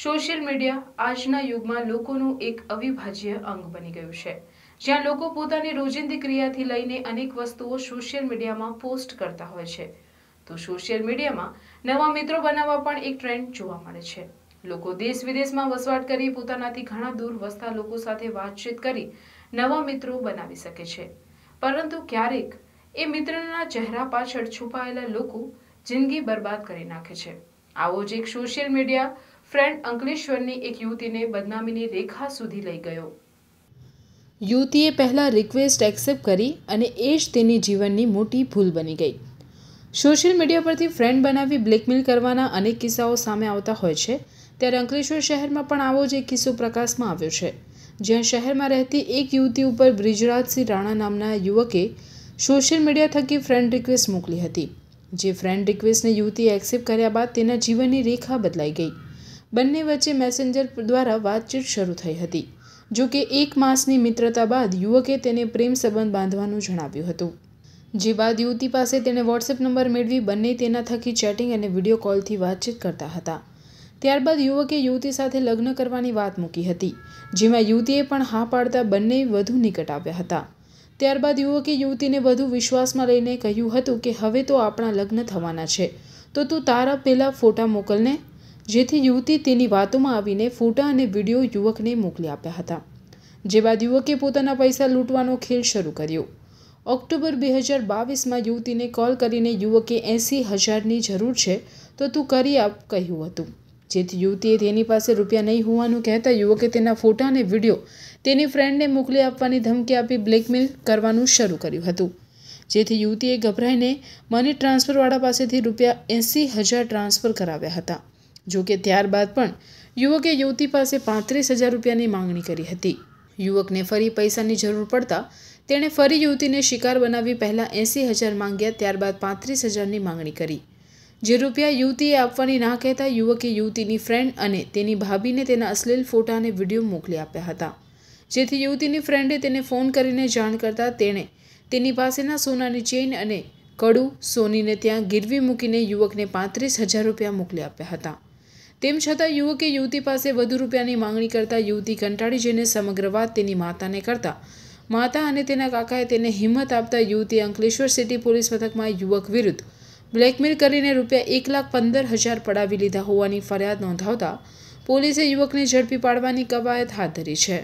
social media આજના યુગમાં લોકોનું એક અવિભાજ્ય અંગ બની ગયું છે જ્યાં લોકો પોતાની રોજિંદી ક્રિયાથી લઈને અનેક વસ્તુઓ સોશિયલ મીડિયામાં પોસ્ટ કરતા હોય છે તો સોશિયલ મીડિયામાં નવા મિત્રો બનાવવા પણ એક ટ્રેન્ડ જોવા મળે છે લોકો દેશ વિદેશમાં વસવાટ કરી પોતાનાથી ઘણા દૂર વસતા લોકો સાથે વાતચીત કરી નવા મિત્રો બનાવી શકે છે પરંતુ ક્યારેક એ મિત્રના ચહેરા પાછળ છુપાયેલા લોકો જિંદગી બરબાદ કરી નાખે છે આવો જ એક સોશિયલ મીડિયા ફ્રેન્ડ અંકલેશ્વરની એક યુવતીને બદનામીની રેખા સુધી લઈ ગયો યુવતીએ પહેલાં રિક્વેસ્ટ એક્સેપ્ટ કરી અને એ જ તેની જીવનની મોટી ભૂલ બની ગઈ સોશિયલ મીડિયા પરથી ફ્રેન્ડ બનાવી બ્લેકમેલ કરવાના અનેક કિસ્સાઓ સામે આવતા હોય છે ત્યારે અંકલેશ્વર શહેરમાં પણ આવો જ એક કિસ્સો પ્રકાશમાં આવ્યો છે જ્યાં શહેરમાં રહેતી એક યુવતી ઉપર બ્રિજરાજસિંહ રાણા નામના યુવકે સોશિયલ મીડિયા થકી ફ્રેન્ડ રિક્વેસ્ટ મોકલી હતી જે ફ્રેન્ડ રિક્વેસ્ટને યુવતીએ એક્સેપ્ટ કર્યા બાદ તેના જીવનની રેખા બદલાઈ ગઈ બંને વચ્ચે મેસેન્જર દ્વારા વાતચીત શરૂ થઈ હતી જો કે એક માસની મિત્રતા બાદ યુવકે તેને પ્રેમ સંબંધ બાંધવાનું જણાવ્યું હતું જે બાદ યુવતી પાસે તેણે વોટ્સએપ નંબર મેળવી બંને તેના થકી ચેટિંગ અને વિડીયો કોલથી વાતચીત કરતા હતા ત્યારબાદ યુવકે યુવતી સાથે લગ્ન કરવાની વાત મૂકી હતી જેમાં યુવતીએ પણ હા પાડતા બંને વધુ નિકટ આવ્યા હતા ત્યારબાદ યુવકે યુવતીને વધુ વિશ્વાસમાં લઈને કહ્યું હતું કે હવે તો આપણા લગ્ન થવાના છે તો તું તારા પહેલાં ફોટા મોકલને જેથી યુવતી તેની વાતોમાં આવીને ફોટા અને વિડીયો યુવકને મોકલી આપ્યા હતા જે બાદ યુવકે પોતાના પૈસા લૂંટવાનો ખેલ શરૂ કર્યો ઓક્ટોબર બે હજાર બાવીસમાં યુવતીને કોલ કરીને યુવકે એંસી હજારની જરૂર છે તો તું કરી આપ કહ્યું હતું જેથી યુવતીએ તેની પાસે રૂપિયા નહીં હોવાનું કહેતા યુવકે તેના ફોટા અને વિડીયો તેની ફ્રેન્ડને મોકલી આપવાની ધમકી આપી બ્લેકમેલ કરવાનું શરૂ કર્યું હતું જેથી યુવતીએ ગભરાઈને મની ટ્રાન્સફરવાળા પાસેથી રૂપિયા એંસી હજાર ટ્રાન્સફર કરાવ્યા હતા જો કે ત્યારબાદ પણ યુવકે યુવતી પાસે પાંત્રીસ હજાર રૂપિયાની માંગણી કરી હતી યુવકને ફરી પૈસાની જરૂર પડતા તેણે ફરી યુવતીને શિકાર બનાવી પહેલાં એંસી હજાર માંગ્યા ત્યારબાદ પાંત્રીસ હજારની માંગણી કરી જે રૂપિયા યુવતીએ આપવાની ના કહેતા યુવકે યુવતીની ફ્રેન્ડ અને તેની ભાભીને તેના અશ્લીલ ફોટા અને વિડીયો મોકલી આપ્યા હતા જેથી યુવતીની ફ્રેન્ડે તેને ફોન કરીને જાણ કરતાં તેણે તેની પાસેના સોનાની ચેઇન અને કડું સોનીને ત્યાં ગીરવી મૂકીને યુવકને પાંત્રીસ હજાર રૂપિયા મોકલી આપ્યા હતા તેમ છતાં યુવકે યુવતી પાસે વધુ રૂપિયાની માંગણી કરતાં યુવતી કંટાળી જઈને સમગ્ર વાત તેની માતાને કરતા માતા અને તેના કાકાએ તેને હિંમત આપતા યુવતી અંકલેશ્વર સિટી પોલીસ મથકમાં યુવક વિરુદ્ધ બ્લેકમેલ કરીને રૂપિયા એક લાખ પંદર હજાર પડાવી લીધા હોવાની ફરિયાદ નોંધાવતા પોલીસે યુવકને ઝડપી પાડવાની કવાયત હાથ ધરી છે